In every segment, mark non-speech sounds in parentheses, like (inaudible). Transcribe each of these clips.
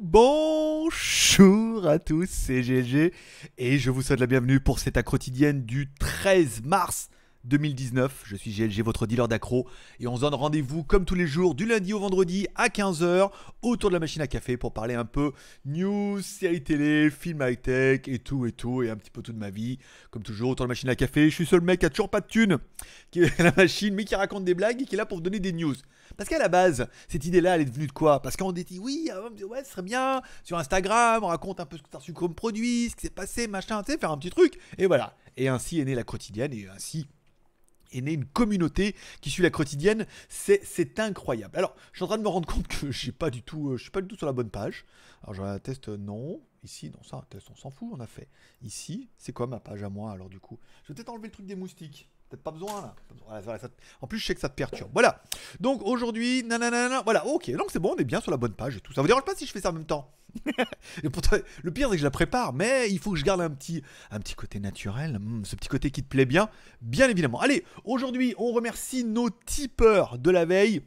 Bonjour à tous, c'est GG et je vous souhaite la bienvenue pour cette quotidienne du 13 mars 2019. Je suis GLG, votre dealer d'accro, et on se donne rendez-vous comme tous les jours du lundi au vendredi à 15h autour de la machine à café pour parler un peu news, séries télé, films high-tech et tout et tout, et un petit peu tout de ma vie. Comme toujours, autour de la machine à café, je suis seul mec qui a toujours pas de thune, qui est à la machine, mais qui raconte des blagues et qui est là pour vous donner des news. Parce qu'à la base, cette idée-là, elle est devenue de quoi Parce qu'on dit oui, ah, ouais, ce serait bien, sur Instagram, on raconte un peu ce que tu reçu comme produit, ce qui s'est passé, machin, tu sais, faire un petit truc, et voilà. Et ainsi est née la quotidienne, et ainsi est née une communauté qui suit la quotidienne. C'est incroyable. Alors, je suis en train de me rendre compte que (laughs) j'ai pas du tout, euh, je suis pas du tout sur la bonne page. Alors, j'ai un test euh, non. Ici, non, ça, test, on s'en fout, on a fait. Ici, c'est quoi ma page à moi alors du coup Je vais peut-être enlever le truc des moustiques pas besoin là. En plus, je sais que ça te perturbe. Voilà. Donc aujourd'hui, nanana, voilà. Ok, donc c'est bon, on est bien sur la bonne page et tout. Ça vous dérange pas si je fais ça en même temps (laughs) Le pire, c'est que je la prépare, mais il faut que je garde un petit, un petit côté naturel, hmm, ce petit côté qui te plaît bien, bien évidemment. Allez, aujourd'hui, on remercie nos tipeurs de la veille.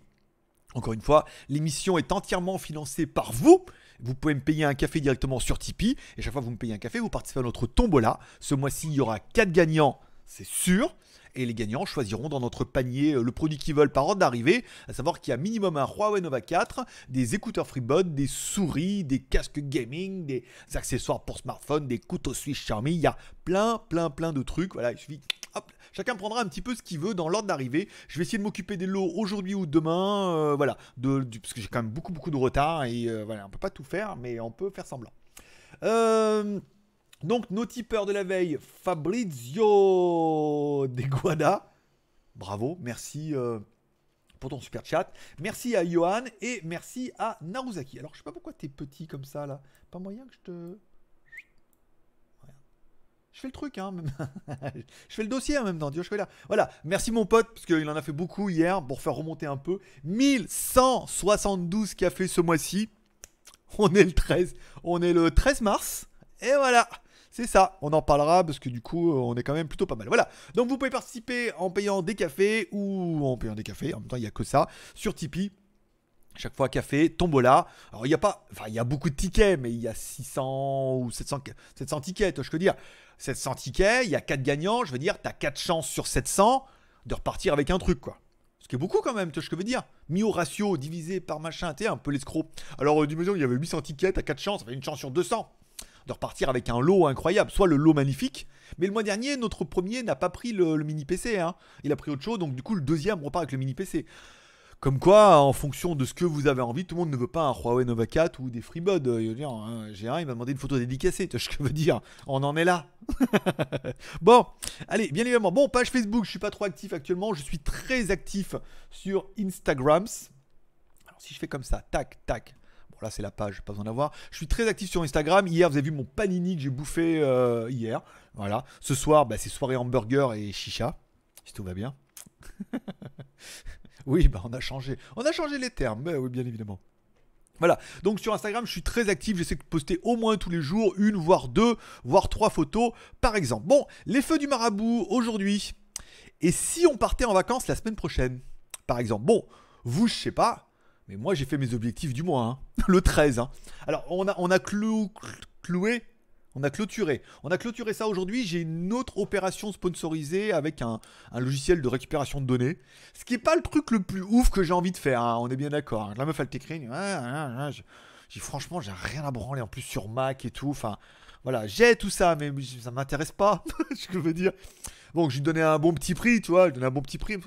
Encore une fois, l'émission est entièrement financée par vous. Vous pouvez me payer un café directement sur Tipeee. Et chaque fois que vous me payez un café, vous participez à notre tombola. Ce mois-ci, il y aura 4 gagnants, c'est sûr. Et les gagnants choisiront dans notre panier euh, le produit qu'ils veulent par ordre d'arrivée, à savoir qu'il y a minimum un Huawei Nova 4, des écouteurs FreeBud, des souris, des casques gaming, des accessoires pour smartphone, des couteaux suisses Xiaomi. Il y a plein, plein, plein de trucs. Voilà, il suffit Hop, chacun prendra un petit peu ce qu'il veut dans l'ordre d'arrivée. Je vais essayer de m'occuper des lots aujourd'hui ou demain, euh, voilà, parce que j'ai quand même beaucoup beaucoup de retard et euh, voilà, on peut pas tout faire, mais on peut faire semblant. Euh, donc nos tipeurs de la veille, Fabrizio Deguada, bravo, merci euh, pour ton super chat, merci à Johan et merci à Naruzaki. Alors je sais pas pourquoi tu es petit comme ça là, pas moyen que je te... Je fais le truc, hein, (laughs) je fais le dossier en même temps. Dieu, je là. Voilà. Merci, mon pote, parce qu'il en a fait beaucoup hier pour faire remonter un peu. 1172 cafés ce mois-ci. On est le 13. On est le 13 mars. Et voilà. C'est ça, on en parlera parce que du coup, euh, on est quand même plutôt pas mal. Voilà, donc vous pouvez participer en payant des cafés ou en payant des cafés, en même temps, il n'y a que ça, sur Tipeee chaque fois café, tombola. Alors il n'y a pas, enfin il y a beaucoup de tickets, mais il y a 600 ou 700, 700 tickets, je peux dire. 700 tickets, il y a 4 gagnants, je veux dire, tu as 4 chances sur 700 de repartir avec un truc, quoi. Ce qui est beaucoup quand même, que je veux dire. Mis au ratio, divisé par machin, t'es un peu l'escroc. Alors, euh, dis du il y avait 800 tickets, t'as 4 chances, ça fait une chance sur 200 de repartir avec un lot incroyable, soit le lot magnifique. Mais le mois dernier, notre premier n'a pas pris le, mini PC. Hein. Il a pris autre chose, donc du coup, le deuxième repart avec le mini PC. Comme quoi, en fonction de ce que vous avez envie, tout le monde ne veut pas un Huawei Nova 4 ou des FreeBuds. Euh, dire, j'ai un, hein, il m'a demandé une photo dédicacée, tu vois ce que je veux dire. On en est là. (laughs) bon, allez, bien évidemment. Bon, page Facebook, je suis pas trop actif actuellement. Je suis très actif sur Instagrams. Alors si je fais comme ça, tac, tac, voilà, c'est la page, pas besoin d'avoir. Je suis très actif sur Instagram. Hier, vous avez vu mon panini que j'ai bouffé euh, hier. Voilà. Ce soir, bah, c'est soirée hamburger et chicha. Si tout va bien. (laughs) oui, bah, on a changé. On a changé les termes, bah oui, bien évidemment. Voilà, donc sur Instagram, je suis très actif, j'essaie de poster au moins tous les jours une, voire deux, voire trois photos, par exemple. Bon, les feux du marabout aujourd'hui. Et si on partait en vacances la semaine prochaine, par exemple Bon, vous, je sais pas, mais moi, j'ai fait mes objectifs du mois, hein. (laughs) le 13. Hein. Alors, on a, on a cloué, on a clôturé. On a clôturé ça aujourd'hui. J'ai une autre opération sponsorisée avec un, logiciel de récupération de données. Ce qui n'est pas le truc le plus ouf que j'ai envie de faire, hein. on est bien d'accord. La meuf, elle t'écrit, j'ai franchement, j'ai rien à branler en plus sur Mac et tout. Enfin, voilà, j'ai tout ça, mais ça m'intéresse pas. (laughs) je veux dire, Bon, je lui donnais un bon petit prix, tu vois. Je lui donnais un bon petit prix.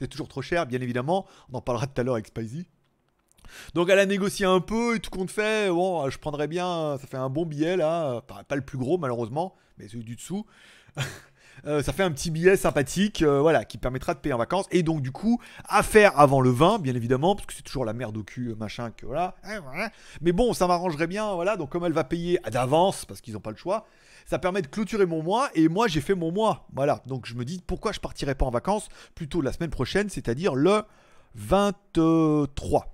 C'est toujours trop cher, bien évidemment. On en parlera tout à l'heure avec Spicy. Donc elle a négocié un peu et tout compte fait, bon, euh, je prendrais bien, euh, ça fait un bon billet là, euh, pas, pas le plus gros malheureusement, mais celui du dessous. (laughs) Euh, ça fait un petit billet sympathique, euh, voilà, qui permettra de payer en vacances. Et donc, du coup, à faire avant le 20, bien évidemment, parce que c'est toujours la merde au cul, euh, machin, que voilà. Mais bon, ça m'arrangerait bien, voilà. Donc, comme elle va payer d'avance, parce qu'ils n'ont pas le choix, ça permet de clôturer mon mois. Et moi, j'ai fait mon mois, voilà. Donc, je me dis, pourquoi je partirai pas en vacances plutôt la semaine prochaine, c'est-à-dire le 23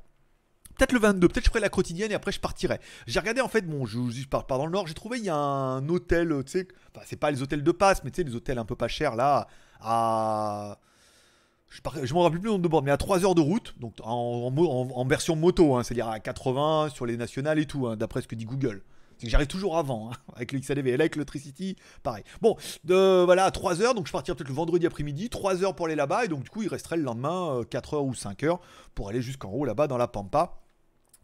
peut-être le 22, peut-être je ferai la quotidienne et après je partirai. J'ai regardé en fait, bon, je, je pars, dans le nord, j'ai trouvé il y a un hôtel, euh, tu sais, enfin, c'est pas les hôtels de passe, mais tu sais, les hôtels un peu pas chers là, à. Je, ne je m'en rappelle plus le nombre de bord, mais à 3 heures de route, donc en, version moto, hein, c'est-à-dire à 80 sur les nationales et tout, hein, d'après ce que dit Google. C'est que j'arrive toujours avant hein, (laughs) avec le XADV. Et là, avec le Tri-City, pareil. Bon, de, voilà, à 3 heures, donc je partirai peut-être le vendredi après-midi, 3 heures pour aller là-bas, et donc du coup, il resterait le lendemain 4h euh, ou 5h pour aller jusqu'en haut là-bas dans la Pampa.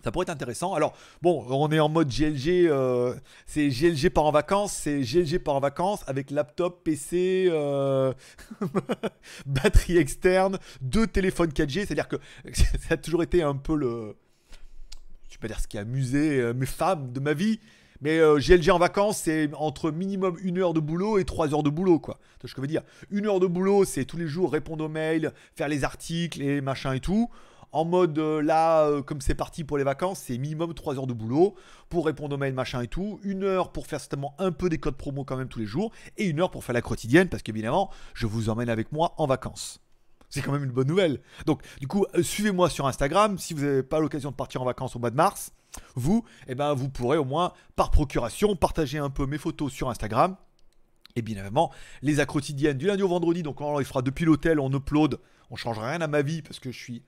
Ça pourrait être intéressant. Alors, bon, on est en mode GLG. Euh, c'est GLG par en vacances. C'est GLG par en vacances avec laptop, PC, euh, (laughs) batterie externe, deux téléphones 4G. C'est-à-dire que (laughs) ça a toujours été un peu le. Je vais pas dire ce qui a amusé euh, mes femmes de ma vie. Mais GLG en vacances, c'est entre minimum une heure de boulot et trois heures de boulot, quoi. C'est ce que je veux dire. Une heure de boulot, c'est tous les jours répondre aux mails, faire les articles et machin et tout en mode euh, là, euh, comme c'est parti pour les vacances, c'est minimum 3 heures de boulot pour répondre aux mails, machin et tout. Une heure pour faire certainement un peu des codes promo quand même tous les jours. Et une heure pour faire la quotidienne parce qu'évidemment, je vous emmène avec moi en vacances. C'est quand même une bonne nouvelle. Donc, du coup, euh, suivez-moi sur Instagram. Si vous n'avez pas l'occasion de partir en vacances au mois de mars, vous, eh ben, vous pourrez au moins, par procuration, partager un peu mes photos sur Instagram. Et bien évidemment, les quotidiennes du lundi au vendredi. Donc, on les fera depuis l'hôtel, on upload. On change rien à ma vie parce que je suis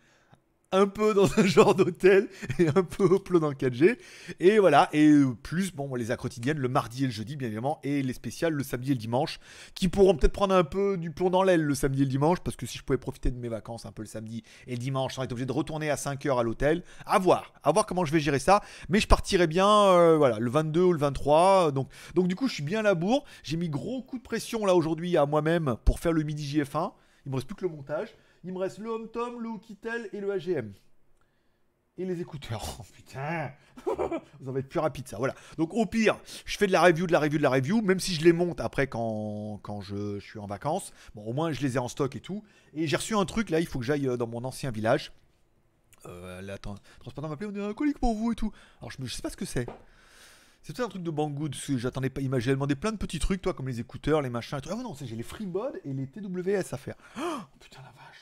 un peu dans un (laughs) genre d'hôtel et un peu au plot dans le 4G. Et voilà, et plus, bon, les A quotidiennes le mardi et le jeudi, bien évidemment, et les spéciales le samedi et le dimanche, qui pourront peut-être prendre un peu du plomb dans l'aile le samedi et le dimanche, parce que si je pouvais profiter de mes vacances un peu le samedi et le dimanche, sans être obligé de retourner à 5h à l'hôtel, à voir, à voir comment je vais gérer ça. Mais je partirai bien, euh, voilà, le 22 ou le 23. Donc, donc du coup, je suis bien à la bourre. J'ai mis gros coup de pression là aujourd'hui à moi-même pour faire le midi JF1. Il me reste plus que le montage. Il me reste le Home Tom, le Oukitel et le AGM. Et les écouteurs. (laughs) Oh putain (laughs) Vous en être plus rapide ça, voilà. Donc au pire, je fais de la review, de la review, de la review, même si je les monte après quand, je, suis en vacances. Bon, au moins je les ai en stock et tout. Et j'ai reçu un truc là, il faut que j'aille euh, dans mon ancien village. Euh, attends. m'a appelé, on a un colique pour vous et tout. Alors je, ne sais pas ce que c'est. C'est peut-être un truc de Banggood, j'attendais pas, j'ai demandé plein de petits trucs, toi, comme les écouteurs, les machins, et tout. Ah non, j'ai les FreeBod et les TWS à faire. (gasps) Oh, putain la vache.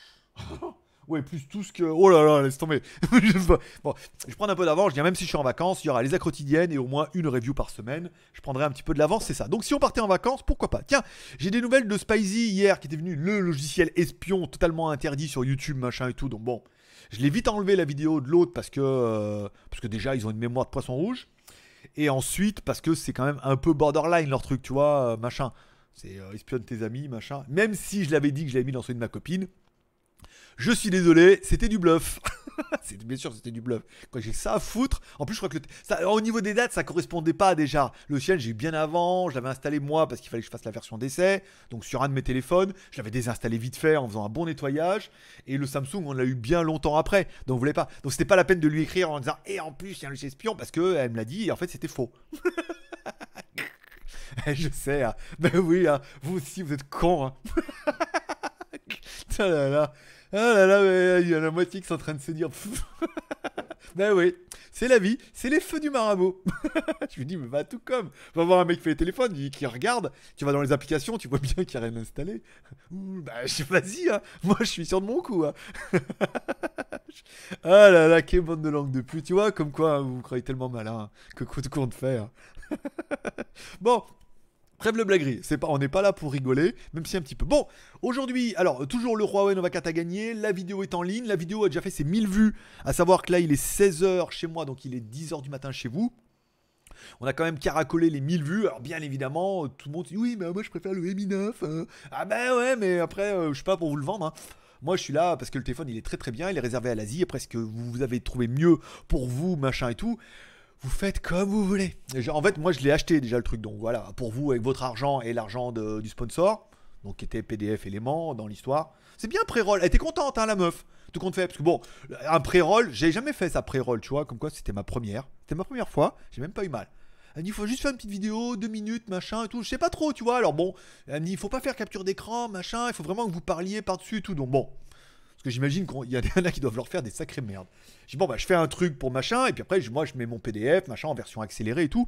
(laughs) ouais, plus tout ce que. Oh là là, laisse tomber. (laughs) je, bon, je prends un peu d'avance. Je dis, ah, même si je suis en vacances, il y aura les A quotidiennes et au moins une review par semaine. Je prendrai un petit peu de l'avance, c'est ça. Donc si on partait en vacances, pourquoi pas Tiens, j'ai des nouvelles de Spicy hier qui était venu le logiciel espion totalement interdit sur YouTube, machin et tout. Donc bon, je l'ai vite enlevé la vidéo de l'autre parce que. Euh, parce que déjà, ils ont une mémoire de poisson rouge. Et ensuite, parce que c'est quand même un peu borderline leur truc, tu vois, euh, machin. C'est euh, espionne tes amis, machin. Même si je l'avais dit que je l'avais mis dans celui de ma copine, je suis désolé, c'était du bluff. (laughs) bien sûr, c'était du bluff. Quand j'ai ça à foutre, en plus, je crois que ça, au niveau des dates, ça correspondait pas déjà. Le ciel, j'ai eu bien avant, je l'avais installé moi parce qu'il fallait que je fasse la version d'essai. Donc, sur un de mes téléphones, je l'avais désinstallé vite fait en faisant un bon nettoyage. Et le Samsung, on l'a eu bien longtemps après. Donc, vous voulez pas. Donc, c'était pas la peine de lui écrire en disant, et eh, en plus, il y a un espion parce qu'elle me l'a dit et en fait, c'était faux. (laughs) je sais, hein. ben oui, hein. vous aussi, vous êtes con. Hein. (laughs) (laughs) oh là là, oh il y a la moitié qui sont en train de se dire. (laughs) ben oui, c'est la vie, c'est les feux du marabout. (laughs) je lui dis, mais va tout comme. Va voir un mec qui fait les téléphones, qui regarde, tu vas dans les applications, tu vois bien qu'il n'y a rien installé. bah, je sais pas hein. moi je suis sûr de mon coup. Hein. ah là là, quelle bande de langue de plus, tu vois, comme quoi vous, vous croyez tellement malin que coup de compte faire. bon, Rêve le blaguerie, c'est pas, on n'est pas là pour rigoler, même si un petit peu. Bon, aujourd'hui, alors, toujours le roi Nova 4 à gagner, la vidéo est en ligne, la vidéo a déjà fait ses 1000 vues, à savoir que là, il est 16h chez moi, donc il est 10h du matin chez vous. On a quand même caracolé les 1000 vues. Alors, bien évidemment, tout le monde dit oui, mais moi je préfère le Mi 9. Hein. Ah ben ouais, mais après, euh, je suis pas pour vous le vendre. Hein. Moi, je suis là parce que le téléphone, il est très très bien, il est réservé à l'Asie. Après, ce que vous avez trouvé mieux pour vous, machin et tout vous faites comme vous voulez. En fait, moi, je l'ai acheté déjà le truc. Donc voilà, pour vous, avec votre argent et l'argent du sponsor, donc qui était PDF élément dans l'histoire. C'est bien pré-roll. Elle était contente, hein, la meuf. Tout compte fait. Parce que bon, un pré-roll, j'ai jamais fait ça pré-roll, tu vois. Comme quoi, c'était ma première. C'était ma première fois. J'ai même pas eu mal. Elle dit, il faut juste faire une petite vidéo, deux minutes, machin et tout. Je sais pas trop, tu vois. Alors bon, elle me dit, il faut pas faire capture d'écran, machin. Il faut vraiment que vous parliez par-dessus tout. Donc bon, j'imagine qu'il (laughs) y en a qui doivent leur faire des sacrées merdes. J'ai bon, bah, je fais un truc pour machin, et puis après, moi, je mets mon PDF, machin, en version accélérée et tout.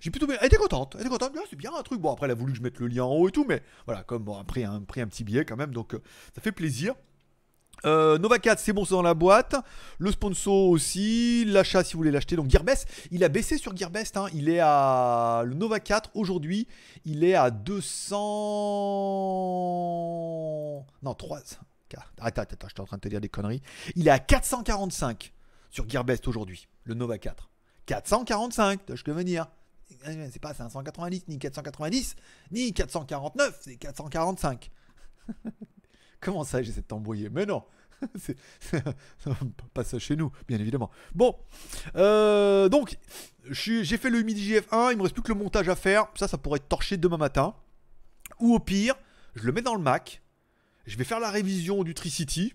J'ai plutôt. Elle était contente, elle était contente, c'est bien un truc. Bon, après, elle a voulu que je mette le lien en haut et tout, mais voilà, comme bon, après, un, un petit billet quand même, donc euh, ça fait plaisir. Euh, Nova 4, c'est bon, c'est dans la boîte. Le sponsor aussi. L'achat, si vous voulez l'acheter. Donc, Gearbest, il a baissé sur Gearbest. Hein. Il est à. Le Nova 4, aujourd'hui, il est à 200. Non, 3. Attends, attends, je suis en train de te dire des conneries. Il est à 445 sur Gearbest aujourd'hui, le Nova 4. 445, je peux venir. C'est pas 590, ni 490, ni 449, c'est 445. (laughs) Comment ça, j'essaie de t'embrouiller Mais non (laughs) c'est, pas ça chez nous, bien évidemment. Bon, euh, donc j'ai fait le midi GF1, il me reste plus que le montage à faire. Ça, ça pourrait être torché demain matin. Ou au pire, je le mets dans le Mac, je vais faire la révision du Tricity.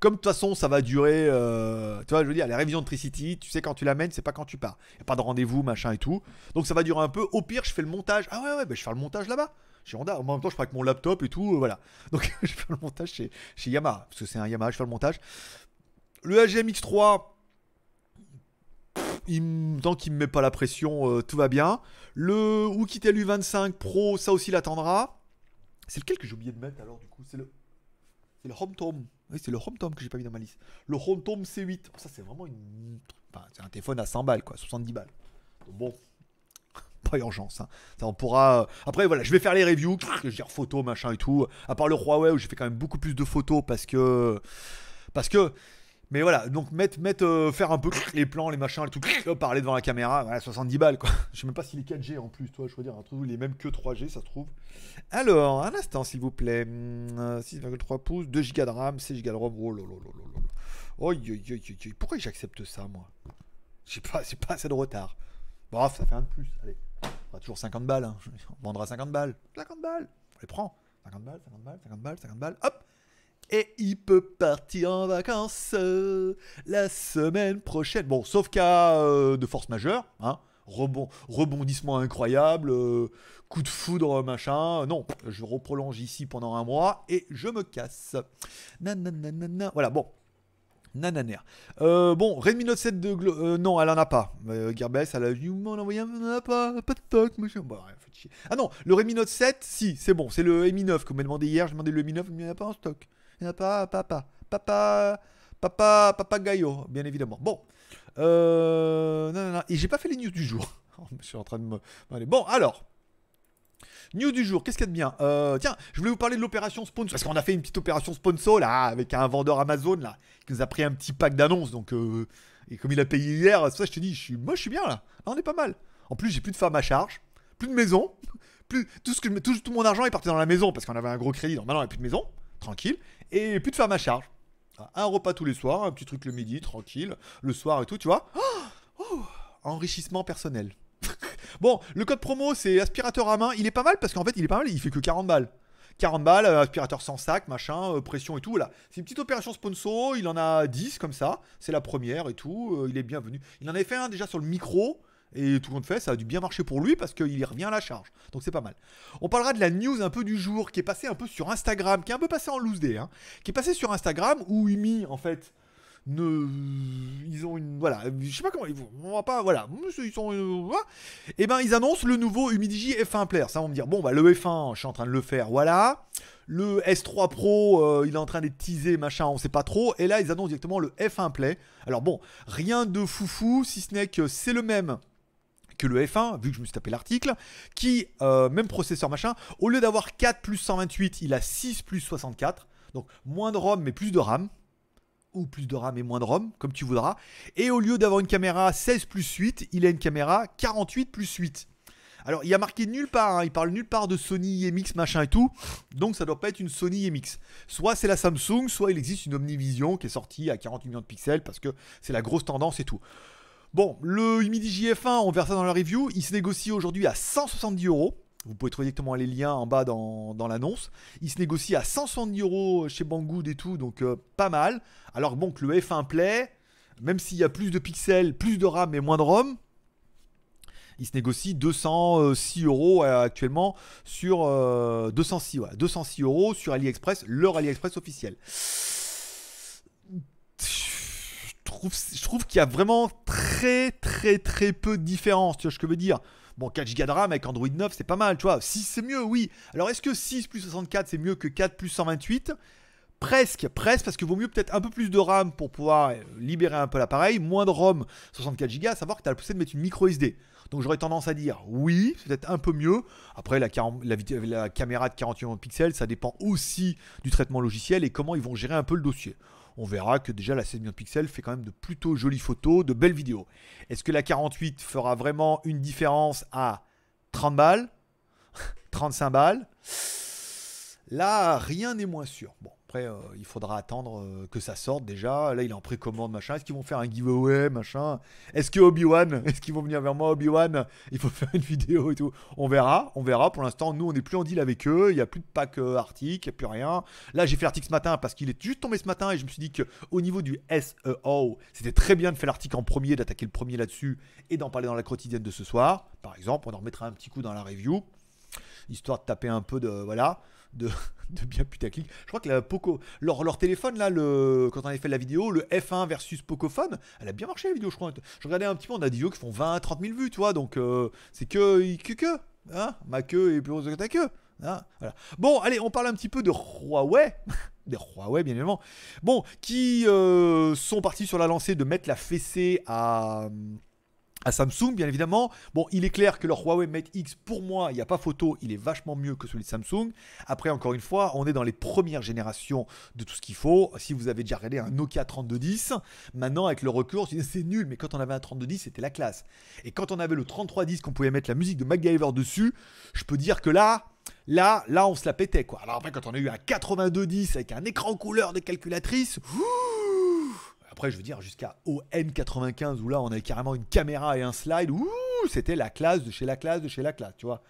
Comme de toute façon, ça va durer. Euh, tu vois, je veux dire, la révision de Tricity, tu sais quand tu l'amènes, c'est pas quand tu pars. n'y a pas de rendez-vous, machin et tout. Donc ça va durer un peu. Au pire, je fais le montage. Ah ouais, ouais, bah, je fais le montage là-bas. Chez Honda. En même temps, je prends avec mon laptop et tout. Euh, voilà. (laughs) Donc je fais le montage chez, chez Yamaha. Parce que c'est un Yamaha, je fais le montage. Le HGMX3. tant qu'il me met pas la pression, euh, tout va bien. Le Wookitel U25 Pro, ça aussi l'attendra. C'est lequel que j'ai oublié de mettre alors du coup C'est le c'est le Home Tom. Oui, c'est le Home Tom que j'ai pas mis dans ma liste. Le Home Tom C8. Ça, c'est vraiment une. un téléphone à 100 balles, quoi. 70 balles. bon. (laughs) Pas d'urgence. Hein. Ça, on pourra. Euh, après, voilà, je vais faire les reviews. Je gère photos, machin et tout. À part le Huawei, où j'ai fait quand même beaucoup plus de photos parce que. Parce que mais voilà, donc mettre, mettre euh, faire un peu les plans, les machins, tout, parler devant la caméra, 70 balles quoi. (laughs) Je sais même pas s'il est 4G en plus, toi, je veux dire, un il est même que 3G, ça se trouve. Alors, un instant s'il vous plaît. 6,3 hmm, pouces, 2 Go de RAM, 6 Go de ROM, oh là. pourquoi j'accepte ça moi J'ai pas, pas assez de retard. Bref, ça fait un de plus, allez. On a toujours 50 balles, hein. on vendra 50 balles. 50 balles, on les prend. 50 balles, 50 balles, 50 balles, 50 balles, hop et il peut partir en vacances euh, la semaine prochaine. Bon, sauf cas euh, de force majeure, hein, rebond, rebondissement incroyable, euh, coup de foudre, machin. Non, je reprolonge ici pendant un mois et je me casse. na Voilà, bon. Nananer. bon, Redmi Note 7 de non, elle en a pas. Gearbest, elle a dit, un, pas, de stock, machin. ah non, le Redmi Note 7, si, c'est bon, c'est le Mi 9 que vous m'avez demandé hier. Je demandais le Mi 9, mais il n'y en a pas en stock. Il a pas, papa. Papa, papa, papa Gaillot, bien évidemment. Bon. Euh, non, non, non. Et j'ai pas fait les news du jour. (laughs) Oh, je suis en train de me. Bon, alors. News du jour, qu'est-ce qu'il y a de bien euh, Tiens, je voulais vous parler de l'opération sponsor. Parce qu'on a fait une petite opération sponsor là, avec un vendeur Amazon là, qui nous a pris un petit pack d'annonces. Donc, euh, et comme il a payé hier, ça, je te dis, je suis, moi, je suis bien là. on est pas mal. En plus, j'ai plus de femmes à charge, plus de maison, (laughs) plus tout ce que tout, tout mon argent est parti dans la maison parce qu'on avait un gros crédit. Donc maintenant, il n'y plus de maison tranquille, et plus de faire ma charge. Un repas tous les soirs, un petit truc le midi, tranquille, le soir et tout, tu vois. (gasps) Oh, enrichissement personnel. (laughs) bon, le code promo, c'est aspirateur à main. Il est pas mal parce qu'en fait, il est pas mal, il fait que 40 balles. 40 balles, euh, aspirateur sans sac, machin, euh, pression et tout. voilà, c'est une petite opération sponsor. Il en a 10 comme ça. C'est la première et tout. Euh, il est bienvenu. Il en avait fait un déjà sur le micro. Et tout compte fait, ça a dû bien marcher pour lui parce qu'il y revient à la charge. Donc c'est pas mal. On parlera de la news un peu du jour qui est passée un peu sur Instagram, qui est un peu passée en loose day, hein, qui est passée sur Instagram où UMI, en fait, ne ils ont une voilà je sais pas comment ils on va pas voilà ils sont et euh, eh ben ils annoncent le nouveau UmiDigi F1 Player ça on va me dire bon bah le F1 je suis en train de le faire voilà le S3 Pro euh, il est en train d'être teasé machin on sait pas trop et là ils annoncent directement le F1 Play alors bon rien de foufou si ce n'est que c'est le même le F1, vu que je me suis tapé l'article, qui, euh, même processeur machin, au lieu d'avoir 4 plus 128, il a 6 plus 64. Donc moins de ROM mais plus de RAM. Ou plus de RAM et moins de ROM, comme tu voudras. Et au lieu d'avoir une caméra 16 plus 8, il a une caméra 48 plus 8. Alors, il y a marqué nulle part, hein, il parle nulle part de Sony IMX e machin et tout, donc ça doit pas être une Sony IMX. E soit c'est la Samsung, soit il existe une Omnivision qui est sortie à 48 millions de pixels parce que c'est la grosse tendance et tout. Bon, le Humidi JF1, on verra ça dans la review. Il se négocie aujourd'hui à 170 euros. Vous pouvez trouver directement les liens en bas dans, l'annonce. Il se négocie à 170 euros chez Banggood et tout, donc euh, pas mal. Alors bon, que le F1 Play, même s'il y a plus de pixels, plus de RAM et moins de ROM, il se négocie 206 euros euh, actuellement sur 206, euh, ouais, 206 euros sur AliExpress, leur AliExpress officiel. Je trouve, je trouve qu'il y a vraiment très très très très peu de différence, tu vois ce que je veux dire Bon, 4 Go de RAM avec Android 9, c'est pas mal, tu vois. 6, c'est mieux, oui. Alors, est-ce que 6 plus 64, c'est mieux que 4 plus 128 Presque, presque, parce que vaut mieux peut-être un peu plus de RAM pour pouvoir euh, libérer un peu l'appareil, moins de ROM, 64 Go, à savoir que tu as le possibilité de mettre une micro SD. Donc j'aurais tendance à dire oui, c'est peut-être un peu mieux. Après, la, caméra de 48 pixels, ça dépend aussi du traitement logiciel et comment ils vont gérer un peu le dossier on verra que déjà la 16 millions de pixels fait quand même de plutôt jolies photos, de belles vidéos. Est-ce que la 48 fera vraiment une différence à 30 balles 35 (laughs) balles Là, rien n'est moins sûr. Bon, après, euh, il faudra attendre euh, que ça sorte déjà. Là, il est en précommande, machin. Est-ce qu'ils vont faire un giveaway, machin Est-ce que Obi-Wan, (laughs) est-ce qu'ils vont venir vers moi, Obi-Wan Il faut (laughs) faire une vidéo et tout. On verra, on verra. Pour l'instant, nous, on n'est plus en deal avec eux. Il n'y a plus de pack euh, Arctic, il n'y a plus rien. Là, j'ai fait l'article ce matin parce qu'il est juste tombé ce matin et je me suis dit qu'au niveau du SEO, c'était très bien de faire l'article en premier, d'attaquer le premier là-dessus et d'en parler dans la quotidienne de ce soir. Par exemple, on en remettra un petit coup dans la review, histoire de taper un peu de. Voilà. (laughs) de, bien putaclic. Je crois que la Poco, leur, leur téléphone, là, le, quand on avait fait la vidéo, le F1 versus Pocophone, elle a bien marché la vidéo, je crois. Je regardais un petit peu, on a des vidéos qui font 20, 30 000 vues, tu vois, donc euh, c'est que, que, hein. ma queue est plus rose que ta queue. Hein, bon, allez, on parle un petit peu de Huawei. (laughs) des Huawei, bien évidemment. Bon, qui euh, sont partis sur la lancée de mettre la fessée à à Samsung, bien évidemment. Bon, il est clair que leur Huawei Mate X, pour moi, il n'y a pas photo, il est vachement mieux que celui de Samsung. Après, encore une fois, on est dans les premières générations de tout ce qu'il faut. Si vous avez déjà regardé un Nokia 3210, maintenant, avec le recours, c'est nul, mais quand on avait un 3210, c'était la classe. Et quand on avait le 3310, qu'on pouvait mettre la musique de MacGyver dessus, je peux dire que là, là, là, on se la pétait, quoi. Alors après, quand on a eu un 8210 avec un écran couleur de calculatrice, après, je veux dire, jusqu'à on 95 où là, on avait carrément une caméra et un slide. Ouh, c'était la classe de chez la classe de chez la classe, tu vois.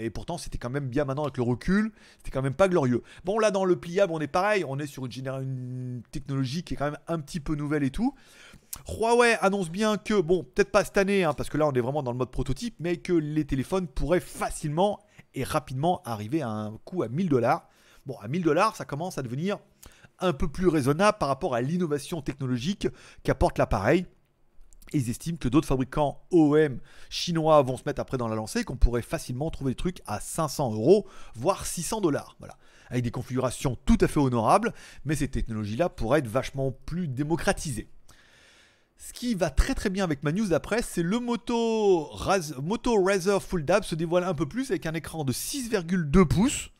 Et pourtant, c'était quand même bien maintenant avec le recul, c'était quand même pas glorieux. Bon, là, dans le pliable, on est pareil, on est sur une, technologie qui est quand même un petit peu nouvelle et tout. Huawei annonce bien que, bon, peut-être pas cette année, hein, parce que là, on est vraiment dans le mode prototype, mais que les téléphones pourraient facilement et rapidement arriver à un coût à 1000 dollars. Bon, à 1000 dollars, ça commence à devenir un peu plus raisonnable par rapport à l'innovation technologique qu'apporte l'appareil. ils estiment que d'autres fabricants OEM chinois vont se mettre après dans la lancée, qu'on pourrait facilement trouver des trucs à 500 euros, voire 600 dollars. Voilà. Avec des configurations tout à fait honorables, mais ces technologies-là pourraient être vachement plus démocratisées. Ce qui va très très bien avec ma news d'après, c'est le Moto, Raz... Moto Razor Full Dab se dévoile un peu plus avec un écran de 6,2 pouces.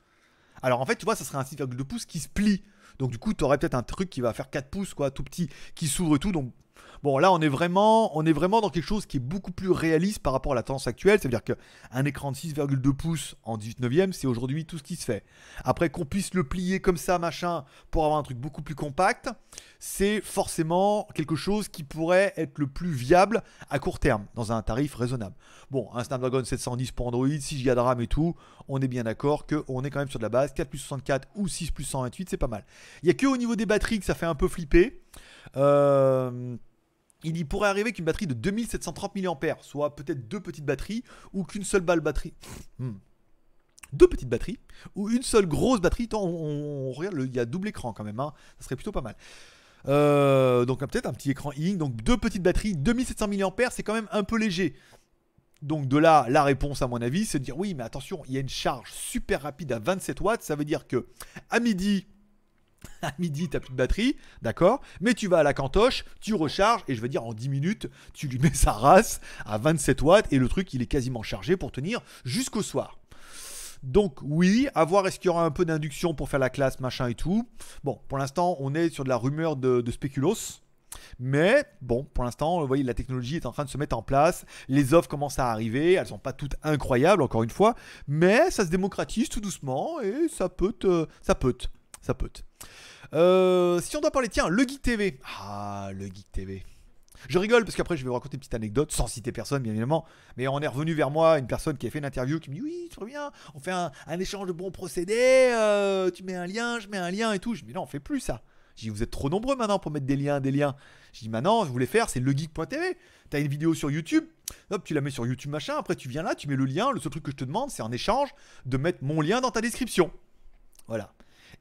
Alors en fait, tu vois, ça serait un 6,2 pouces qui se plie. Donc du coup, tu aurais peut-être un truc qui va faire 4 pouces, quoi, tout petit, qui s'ouvre tout. Donc Bon, là, on est vraiment, on est vraiment dans quelque chose qui est beaucoup plus réaliste par rapport à la tendance actuelle. C'est-à-dire qu'un écran de 6,2 pouces en 19e, c'est aujourd'hui tout ce qui se fait. Après, qu'on puisse le plier comme ça, machin, pour avoir un truc beaucoup plus compact, c'est forcément quelque chose qui pourrait être le plus viable à court terme, dans un tarif raisonnable. Bon, un Snapdragon 710 pour Android, 6 Go de RAM et tout, on est bien d'accord qu'on est quand même sur de la base. 4 plus 64 ou 6 plus 128, c'est pas mal. Il n'y a que au niveau des batteries que ça fait un peu flipper. Euh, il y pourrait arriver qu'une batterie de 2730 mAh, soit peut-être deux petites batteries, ou qu'une seule balle batterie. Hmm. Deux petites batteries, ou une seule grosse batterie. on, regarde, il y a double écran quand même, hein. ça serait plutôt pas mal. Euh, donc peut-être un petit écran e donc deux petites batteries, 2700 mAh, c'est quand même un peu léger. Donc de là, la réponse à mon avis, c'est de dire oui, mais attention, il y a une charge super rapide à 27 watts, ça veut dire que à midi, (laughs) à midi, t'as plus de batterie, d'accord Mais tu vas à la cantoche, tu recharges, et je veux dire, en 10 minutes, tu lui mets sa race à 27 watts, et le truc, il est quasiment chargé pour tenir jusqu'au soir. Donc oui, à voir est-ce qu'il y aura un peu d'induction pour faire la classe, machin et tout. Bon, pour l'instant, on est sur de la rumeur de, de spéculos. Mais bon, pour l'instant, vous voyez, la technologie est en train de se mettre en place, les offres commencent à arriver, elles sont pas toutes incroyables, encore une fois, mais ça se démocratise tout doucement et ça peut, te, ça peut ça peut. Euh, si on doit parler, tiens, le Geek TV. Ah, le Geek TV. Je rigole parce qu'après je vais vous raconter une petite anecdote sans citer personne bien évidemment, mais on est revenu vers moi une personne qui a fait une interview qui me dit oui très bien, on fait un, échange de bons procédés, euh, tu mets un lien, je mets un lien et tout. Je dis non on fait plus ça. Je dis vous êtes trop nombreux maintenant pour mettre des liens, des liens. Je dis maintenant je voulais faire c'est legeek.tv. T'as une vidéo sur YouTube, hop tu la mets sur YouTube machin, après tu viens là, tu mets le lien, le seul truc que je te demande c'est en échange de mettre mon lien dans ta description. Voilà.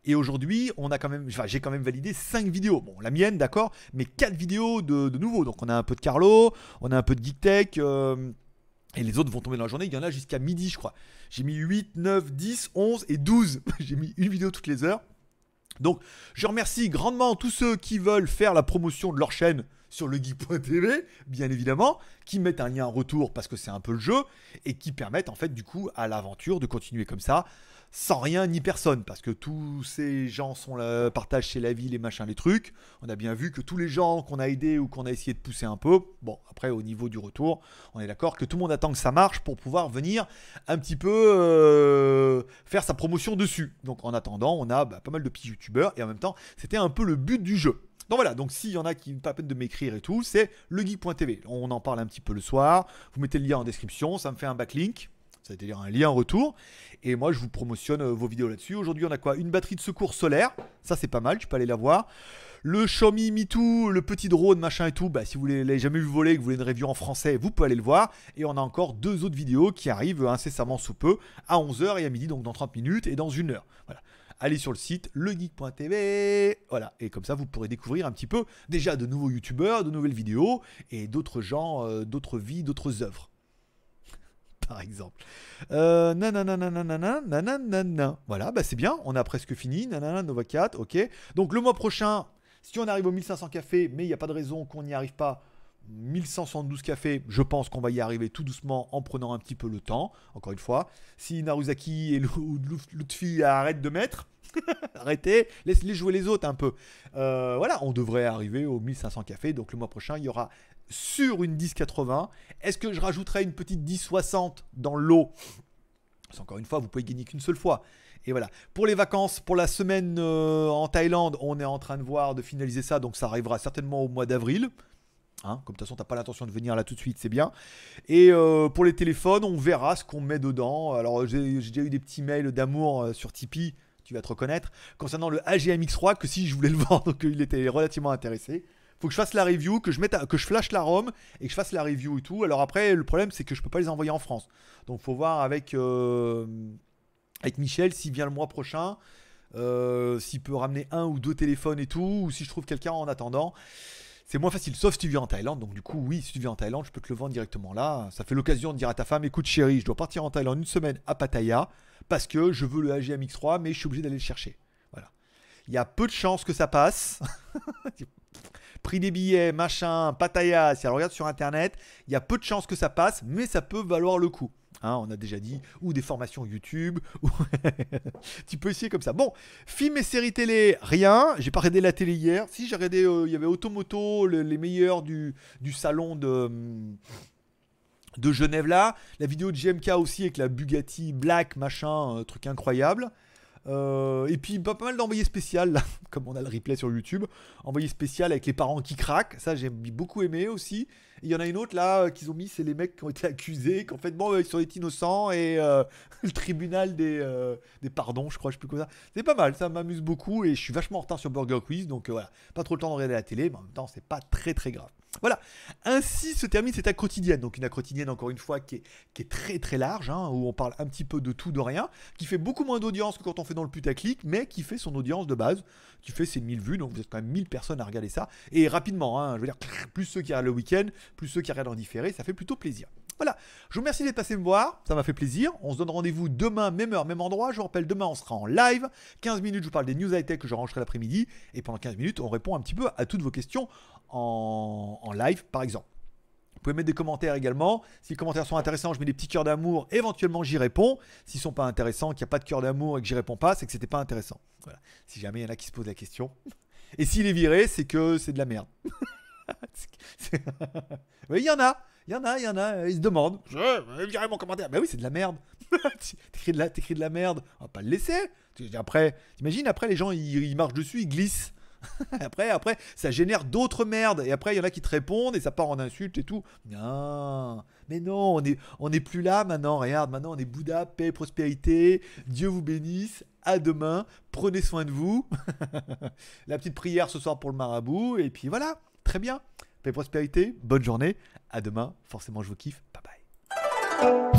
Et aujourd'hui, on a quand même, j'ai quand même validé 5 vidéos. Bon, la mienne, d'accord, mais 4 vidéos de, nouveau. Donc on a un peu de Carlo, on a un peu de Geek Tech. Euh, et les autres vont tomber dans la journée. Il y en a jusqu'à midi, je crois. J'ai mis 8, 9, 10, 11 et 12. (laughs) j'ai mis une vidéo toutes les heures. Donc, je remercie grandement tous ceux qui veulent faire la promotion de leur chaîne sur le legeek.tv, bien évidemment, qui mettent un lien en retour parce que c'est un peu le jeu, et qui permettent en fait du coup à l'aventure de continuer comme ça sans rien ni personne, parce que tous ces gens sont là, partagent chez la ville les machins, les trucs. On a bien vu que tous les gens qu'on a aidés ou qu'on a essayé de pousser un peu, bon, après au niveau du retour, on est d'accord que tout le monde attend que ça marche pour pouvoir venir un petit peu euh, faire sa promotion dessus. Donc en attendant, on a bah, pas mal de petits youtubeurs et en même temps, c'était un peu le but du jeu. Donc voilà, donc s'il y en a qui n'ont pas peine de m'écrire et tout, c'est legeek.tv. On en parle un petit peu le soir. Vous mettez le lien en description, ça me fait un backlink c'est-à-dire un lien en retour. Et moi, je vous promotionne euh, vos vidéos là-dessus. Aujourd'hui, on a quoi Une batterie de secours solaire. Ça, c'est pas mal, tu peux aller la voir. Le Xiaomi Mi le petit drone, machin et tout. Bah, si vous l'avez jamais vu voler que vous voulez une review en français, vous pouvez aller le voir. Et on a encore deux autres vidéos qui arrivent euh, incessamment sous peu, à 11h et à midi, donc dans 30 minutes et dans une heure. Voilà. Allez sur le site legeek.tv, voilà, et comme ça vous pourrez découvrir un petit peu déjà de nouveaux youtubeurs, de nouvelles vidéos et d'autres gens, euh, d'autres vies, d'autres œuvres par exemple. Euh, Voilà, bah c'est bien, on a presque fini. Nanana, Nova 4, ok. Donc le mois prochain, si on arrive aux 1500 cafés, mais il n'y a pas de raison qu'on n'y arrive pas, 1172 cafés, je pense qu'on va y arriver tout doucement en prenant un petit peu le temps, encore une fois. Si Naruzaki et Lutfi arrêtent de mettre, (laughs) Arrêtez, laissez-les jouer les autres un peu. Euh, voilà, on devrait arriver aux 1500 cafés. Donc le mois prochain, il y aura sur une 1080. Est-ce que je rajouterai une petite 1060 dans l'eau Encore une fois, vous pouvez gagner qu'une seule fois. Et voilà. Pour les vacances, pour la semaine euh, en Thaïlande, on est en train de voir, de finaliser ça. Donc ça arrivera certainement au mois d'avril. Hein, comme de toute façon, t'as pas l'intention de venir là tout de suite, c'est bien. Et euh, pour les téléphones, on verra ce qu'on met dedans. Alors, j'ai déjà eu des petits mails d'amour sur Tipeee tu vas te reconnaître, concernant le AGMX3, que si je voulais le (laughs) vendre, donc il était relativement intéressé. Faut que je fasse la review, que je, mette, que je flash la ROM et que je fasse la review et tout. Alors après, le problème, c'est que je peux pas les envoyer en France. Donc faut voir avec, euh, avec Michel s'il vient le mois prochain, euh, s'il peut ramener un ou deux téléphones et tout, ou si je trouve quelqu'un en attendant c'est moins facile, sauf si tu vis en Thaïlande. Donc, du coup, oui, si tu vis en Thaïlande, je peux te le vendre directement là. Ça fait l'occasion de dire à ta femme écoute, chérie, je dois partir en Thaïlande une semaine à Pattaya parce que je veux le x 3 mais je suis obligé d'aller le chercher. Voilà. Il y a peu de chances que ça passe. (laughs) Prix des billets, machin, Pattaya, si elle regarde sur internet, il y a peu de chances que ça passe, mais ça peut valoir le coup. Hein, on a déjà dit, ou des formations YouTube, ou (laughs) tu peux essayer comme ça. Bon, films et séries télé, rien. J'ai pas regardé la télé hier. Si, j'ai regardé, euh, il y avait Automoto, les meilleurs du, salon de. de Genève là, la vidéo de GMK aussi avec la Bugatti Black machin, euh, truc incroyable. Euh, et puis pas, mal d'envoyés spéciales, là, (laughs) comme on a le replay sur YouTube. Envoyés spécial avec les parents qui craquent, ça j'ai beaucoup aimé aussi. Il y en a une autre là euh, qu'ils ont mis, c'est les mecs qui ont été (laughs) accusés, qu'en fait bon ils sont innocents et euh, (laughs) le tribunal des, pardons, je crois, je sais plus quoi ça. C'est pas mal, ça m'amuse beaucoup et je suis vachement en retard sur Burger Quiz, donc voilà, pas trop le temps de regarder la télé, mais en même temps c'est pas très très grave. Voilà, ainsi se termine cette quotidienne. Donc une quotidienne encore une fois qui est, très très large, hein, où on parle un petit peu de tout, de rien, qui fait beaucoup moins d'audience que quand on fait dans le putaclic, mais qui fait son audience de base, qui fait ses 1000 vues, donc vous êtes quand même 1000 personnes à regarder ça, et rapidement, hein, je veux dire, (laughs) plus ceux qui regardent le week-end, plus ceux qui regardent en différé, ça fait plutôt plaisir. Voilà, je vous remercie d'être passé me voir, ça m'a fait plaisir. On se donne rendez-vous demain, même heure, même endroit. Je vous rappelle, demain on sera en live. 15 minutes, je vous parle des news high-tech que je rangerai l'après-midi. Et pendant 15 minutes, on répond un petit peu à toutes vos questions en, live, par exemple. Vous pouvez mettre des commentaires également. Si les commentaires sont intéressants, je mets des petits cœurs d'amour. Éventuellement, j'y réponds. S'ils sont pas intéressants, qu'il n'y a pas de cœur d'amour et que j'y réponds pas, c'est que c'était pas intéressant. Voilà. Si jamais il y en a qui se posent la question. (laughs) Et s'il est viré, c'est que c'est de la merde. (laughs) (laughs) il y en a. Il y en a, il y en a. Ils se demandent. Je vais virer mon commentaire. Mais ben oui, c'est de la merde. T'écris de, la... de la merde. On va pas le laisser. Après, t'imagines, après, les gens, ils marchent dessus, ils glissent. (laughs) après, après, ça génère d'autres merdes. Et après, il y en a qui te répondent et ça part en insultes et tout. Non, mais non, on n'est on plus là maintenant. Regarde, maintenant on est Bouddha, paix, prospérité. Dieu vous bénisse. À demain. Prenez soin de vous. (laughs) La petite prière ce soir pour le marabout. Et puis voilà, très bien. Paix, prospérité. Bonne journée. À demain. Forcément, je vous kiffe. Bye bye.